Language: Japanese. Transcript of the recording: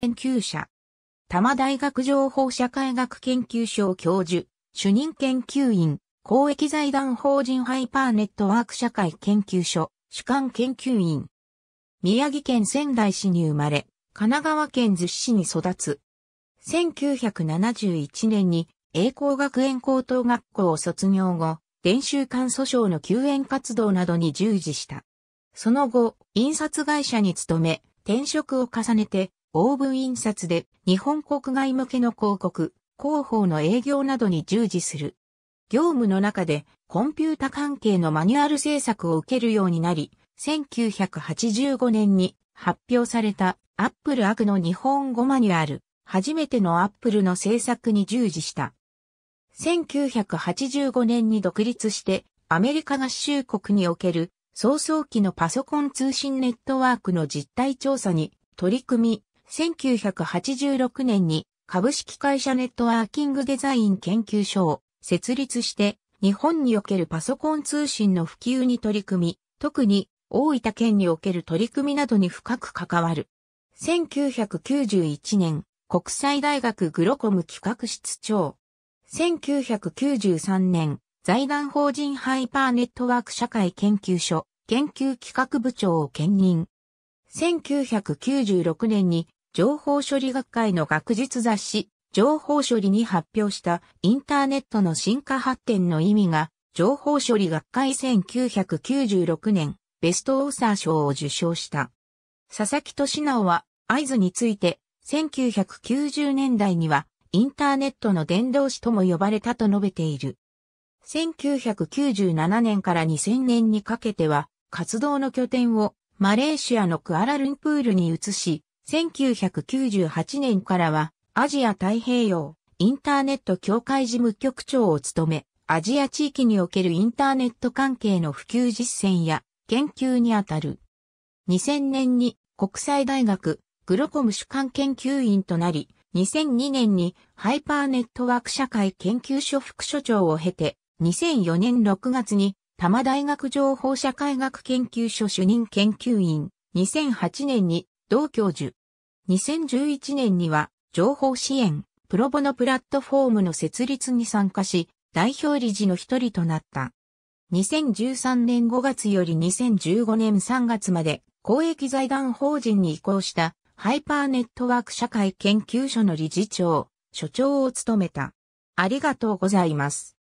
研究者。多摩大学情報社会学研究所教授、主任研究員、公益財団法人ハイパーネットワーク社会研究所、主管研究員。宮城県仙台市に生まれ、神奈川県逗子市に育つ。1971年に栄光学園高等学校を卒業後、練習館訴訟の救援活動などに従事した。その後、印刷会社に勤め、転職を重ねて、オーブン印刷で日本国外向けの広告、広報の営業などに従事する。業務の中でコンピュータ関係のマニュアル制作を受けるようになり、1985年に発表されたアップルアグの日本語マニュアル、初めてのアップルの制作に従事した。1985年に独立してアメリカ合衆国における早々期のパソコン通信ネットワークの実態調査に取り組み、1986年に株式会社ネットワーキングデザイン研究所を設立して日本におけるパソコン通信の普及に取り組み、特に大分県における取り組みなどに深く関わる。1991年、国際大学グロコム企画室長。1993年、財団法人ハイパーネットワーク社会研究所研究企画部長を兼任。1996年に情報処理学会の学術雑誌、情報処理に発表したインターネットの進化発展の意味が、情報処理学会1996年、ベストオーサー賞を受賞した。佐々木俊直は、合図について、1990年代には、インターネットの伝道師とも呼ばれたと述べている。1997年から2000年にかけては、活動の拠点をマレーシアのクアラルンプールに移し、1998年からはアジア太平洋インターネット協会事務局長を務め、アジア地域におけるインターネット関係の普及実践や研究にあたる。2000年に国際大学グロコム主管研究員となり、2002年にハイパーネットワーク社会研究所副所長を経て、2004年6月に多摩大学情報社会学研究所主任研究員、2008年に同教授、2011年には情報支援、プロボのプラットフォームの設立に参加し、代表理事の一人となった。2013年5月より2015年3月まで公益財団法人に移行したハイパーネットワーク社会研究所の理事長、所長を務めた。ありがとうございます。